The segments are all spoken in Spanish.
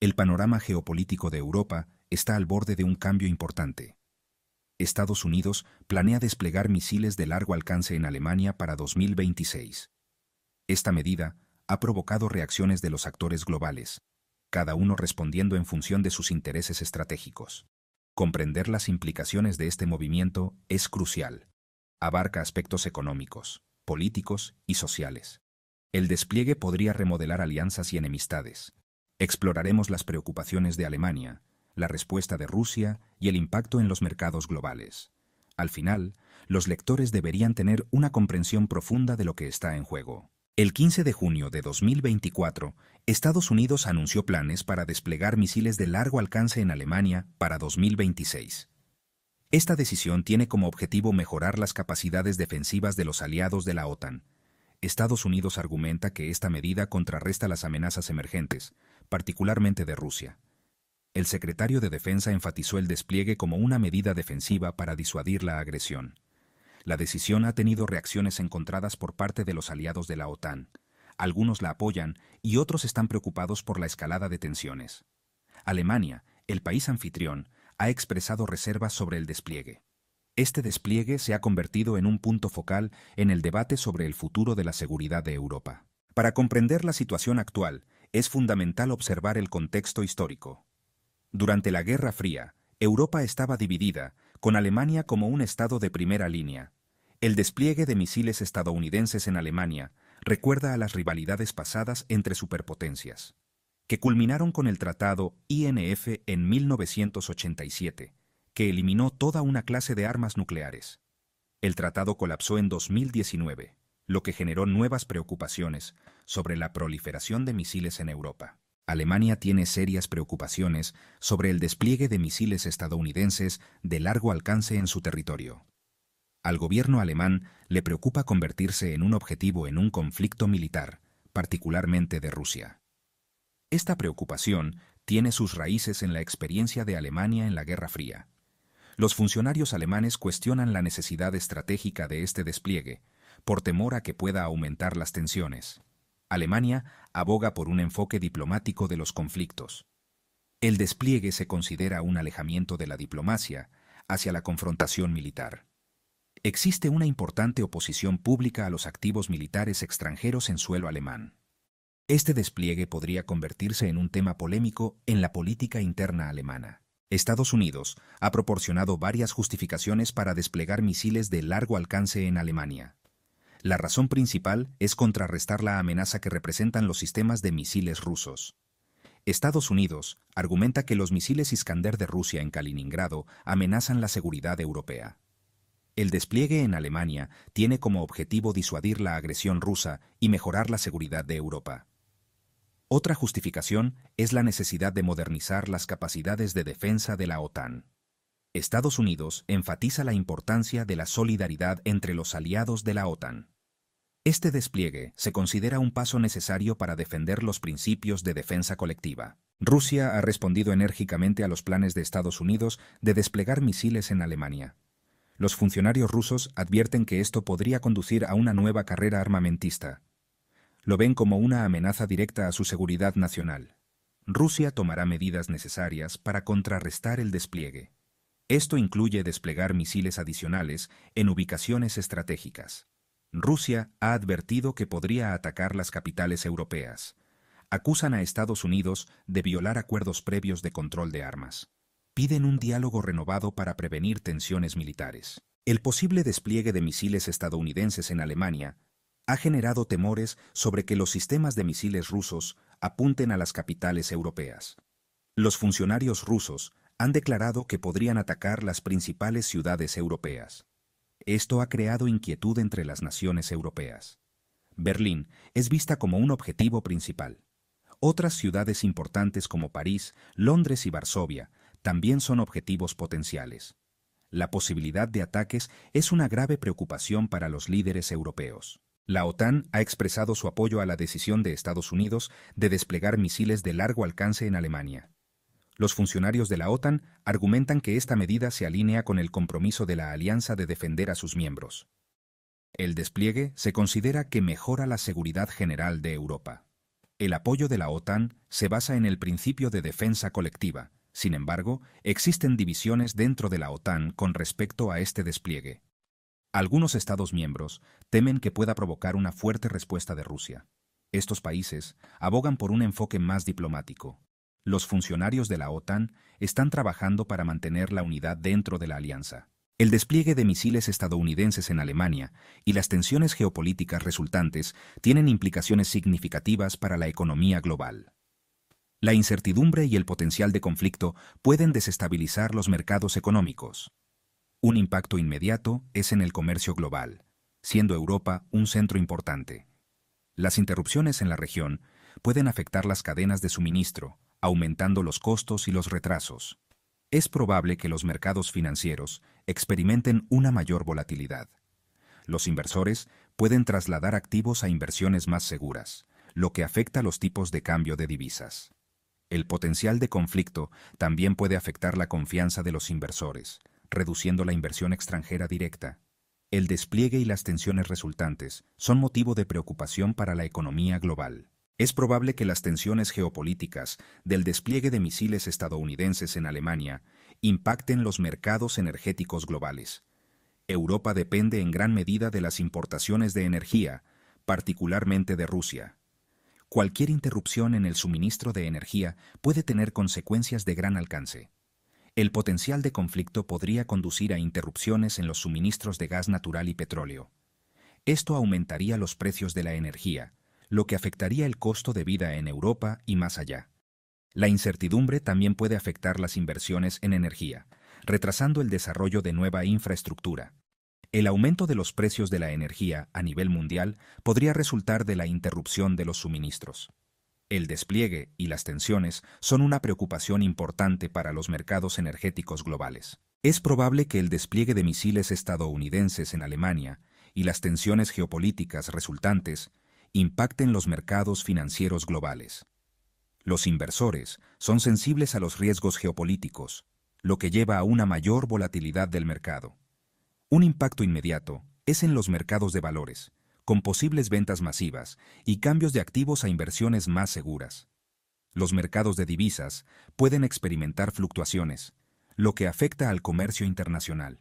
El panorama geopolítico de Europa está al borde de un cambio importante. Estados Unidos planea desplegar misiles de largo alcance en Alemania para 2026. Esta medida ha provocado reacciones de los actores globales, cada uno respondiendo en función de sus intereses estratégicos. Comprender las implicaciones de este movimiento es crucial. Abarca aspectos económicos, políticos y sociales. El despliegue podría remodelar alianzas y enemistades, Exploraremos las preocupaciones de Alemania, la respuesta de Rusia y el impacto en los mercados globales. Al final, los lectores deberían tener una comprensión profunda de lo que está en juego. El 15 de junio de 2024, Estados Unidos anunció planes para desplegar misiles de largo alcance en Alemania para 2026. Esta decisión tiene como objetivo mejorar las capacidades defensivas de los aliados de la OTAN, Estados Unidos argumenta que esta medida contrarresta las amenazas emergentes, particularmente de Rusia. El secretario de Defensa enfatizó el despliegue como una medida defensiva para disuadir la agresión. La decisión ha tenido reacciones encontradas por parte de los aliados de la OTAN. Algunos la apoyan y otros están preocupados por la escalada de tensiones. Alemania, el país anfitrión, ha expresado reservas sobre el despliegue. Este despliegue se ha convertido en un punto focal en el debate sobre el futuro de la seguridad de Europa. Para comprender la situación actual, es fundamental observar el contexto histórico. Durante la Guerra Fría, Europa estaba dividida, con Alemania como un estado de primera línea. El despliegue de misiles estadounidenses en Alemania recuerda a las rivalidades pasadas entre superpotencias, que culminaron con el tratado INF en 1987 que eliminó toda una clase de armas nucleares. El tratado colapsó en 2019, lo que generó nuevas preocupaciones sobre la proliferación de misiles en Europa. Alemania tiene serias preocupaciones sobre el despliegue de misiles estadounidenses de largo alcance en su territorio. Al gobierno alemán le preocupa convertirse en un objetivo en un conflicto militar, particularmente de Rusia. Esta preocupación tiene sus raíces en la experiencia de Alemania en la Guerra Fría, los funcionarios alemanes cuestionan la necesidad estratégica de este despliegue, por temor a que pueda aumentar las tensiones. Alemania aboga por un enfoque diplomático de los conflictos. El despliegue se considera un alejamiento de la diplomacia hacia la confrontación militar. Existe una importante oposición pública a los activos militares extranjeros en suelo alemán. Este despliegue podría convertirse en un tema polémico en la política interna alemana. Estados Unidos ha proporcionado varias justificaciones para desplegar misiles de largo alcance en Alemania. La razón principal es contrarrestar la amenaza que representan los sistemas de misiles rusos. Estados Unidos argumenta que los misiles Iskander de Rusia en Kaliningrado amenazan la seguridad europea. El despliegue en Alemania tiene como objetivo disuadir la agresión rusa y mejorar la seguridad de Europa. Otra justificación es la necesidad de modernizar las capacidades de defensa de la OTAN. Estados Unidos enfatiza la importancia de la solidaridad entre los aliados de la OTAN. Este despliegue se considera un paso necesario para defender los principios de defensa colectiva. Rusia ha respondido enérgicamente a los planes de Estados Unidos de desplegar misiles en Alemania. Los funcionarios rusos advierten que esto podría conducir a una nueva carrera armamentista, lo ven como una amenaza directa a su seguridad nacional. Rusia tomará medidas necesarias para contrarrestar el despliegue. Esto incluye desplegar misiles adicionales en ubicaciones estratégicas. Rusia ha advertido que podría atacar las capitales europeas. Acusan a Estados Unidos de violar acuerdos previos de control de armas. Piden un diálogo renovado para prevenir tensiones militares. El posible despliegue de misiles estadounidenses en Alemania ha generado temores sobre que los sistemas de misiles rusos apunten a las capitales europeas. Los funcionarios rusos han declarado que podrían atacar las principales ciudades europeas. Esto ha creado inquietud entre las naciones europeas. Berlín es vista como un objetivo principal. Otras ciudades importantes como París, Londres y Varsovia también son objetivos potenciales. La posibilidad de ataques es una grave preocupación para los líderes europeos. La OTAN ha expresado su apoyo a la decisión de Estados Unidos de desplegar misiles de largo alcance en Alemania. Los funcionarios de la OTAN argumentan que esta medida se alinea con el compromiso de la alianza de defender a sus miembros. El despliegue se considera que mejora la seguridad general de Europa. El apoyo de la OTAN se basa en el principio de defensa colectiva, sin embargo, existen divisiones dentro de la OTAN con respecto a este despliegue. Algunos Estados miembros temen que pueda provocar una fuerte respuesta de Rusia. Estos países abogan por un enfoque más diplomático. Los funcionarios de la OTAN están trabajando para mantener la unidad dentro de la alianza. El despliegue de misiles estadounidenses en Alemania y las tensiones geopolíticas resultantes tienen implicaciones significativas para la economía global. La incertidumbre y el potencial de conflicto pueden desestabilizar los mercados económicos. Un impacto inmediato es en el comercio global, siendo Europa un centro importante. Las interrupciones en la región pueden afectar las cadenas de suministro, aumentando los costos y los retrasos. Es probable que los mercados financieros experimenten una mayor volatilidad. Los inversores pueden trasladar activos a inversiones más seguras, lo que afecta los tipos de cambio de divisas. El potencial de conflicto también puede afectar la confianza de los inversores, reduciendo la inversión extranjera directa. El despliegue y las tensiones resultantes son motivo de preocupación para la economía global. Es probable que las tensiones geopolíticas del despliegue de misiles estadounidenses en Alemania impacten los mercados energéticos globales. Europa depende en gran medida de las importaciones de energía, particularmente de Rusia. Cualquier interrupción en el suministro de energía puede tener consecuencias de gran alcance el potencial de conflicto podría conducir a interrupciones en los suministros de gas natural y petróleo. Esto aumentaría los precios de la energía, lo que afectaría el costo de vida en Europa y más allá. La incertidumbre también puede afectar las inversiones en energía, retrasando el desarrollo de nueva infraestructura. El aumento de los precios de la energía a nivel mundial podría resultar de la interrupción de los suministros. El despliegue y las tensiones son una preocupación importante para los mercados energéticos globales. Es probable que el despliegue de misiles estadounidenses en Alemania y las tensiones geopolíticas resultantes impacten los mercados financieros globales. Los inversores son sensibles a los riesgos geopolíticos, lo que lleva a una mayor volatilidad del mercado. Un impacto inmediato es en los mercados de valores, con posibles ventas masivas y cambios de activos a inversiones más seguras. Los mercados de divisas pueden experimentar fluctuaciones, lo que afecta al comercio internacional.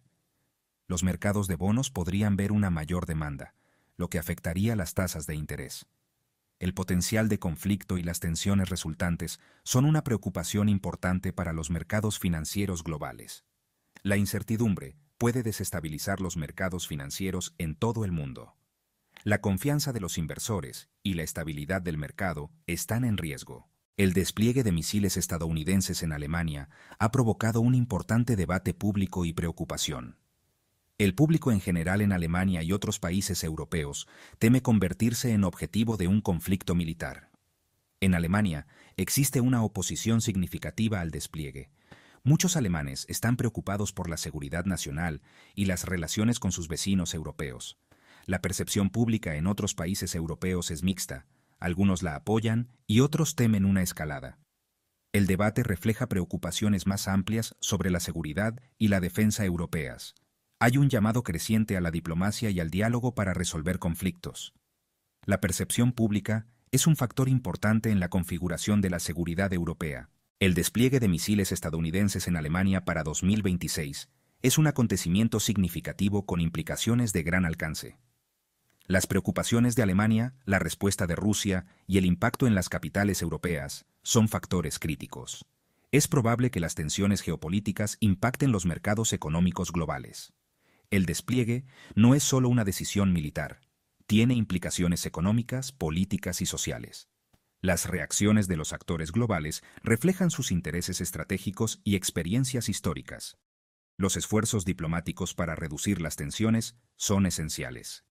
Los mercados de bonos podrían ver una mayor demanda, lo que afectaría las tasas de interés. El potencial de conflicto y las tensiones resultantes son una preocupación importante para los mercados financieros globales. La incertidumbre puede desestabilizar los mercados financieros en todo el mundo. La confianza de los inversores y la estabilidad del mercado están en riesgo. El despliegue de misiles estadounidenses en Alemania ha provocado un importante debate público y preocupación. El público en general en Alemania y otros países europeos teme convertirse en objetivo de un conflicto militar. En Alemania existe una oposición significativa al despliegue. Muchos alemanes están preocupados por la seguridad nacional y las relaciones con sus vecinos europeos. La percepción pública en otros países europeos es mixta, algunos la apoyan y otros temen una escalada. El debate refleja preocupaciones más amplias sobre la seguridad y la defensa europeas. Hay un llamado creciente a la diplomacia y al diálogo para resolver conflictos. La percepción pública es un factor importante en la configuración de la seguridad europea. El despliegue de misiles estadounidenses en Alemania para 2026 es un acontecimiento significativo con implicaciones de gran alcance. Las preocupaciones de Alemania, la respuesta de Rusia y el impacto en las capitales europeas son factores críticos. Es probable que las tensiones geopolíticas impacten los mercados económicos globales. El despliegue no es solo una decisión militar, tiene implicaciones económicas, políticas y sociales. Las reacciones de los actores globales reflejan sus intereses estratégicos y experiencias históricas. Los esfuerzos diplomáticos para reducir las tensiones son esenciales.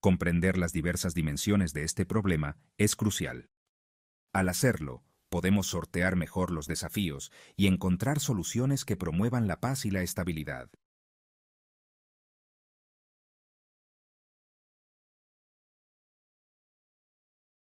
Comprender las diversas dimensiones de este problema es crucial. Al hacerlo, podemos sortear mejor los desafíos y encontrar soluciones que promuevan la paz y la estabilidad.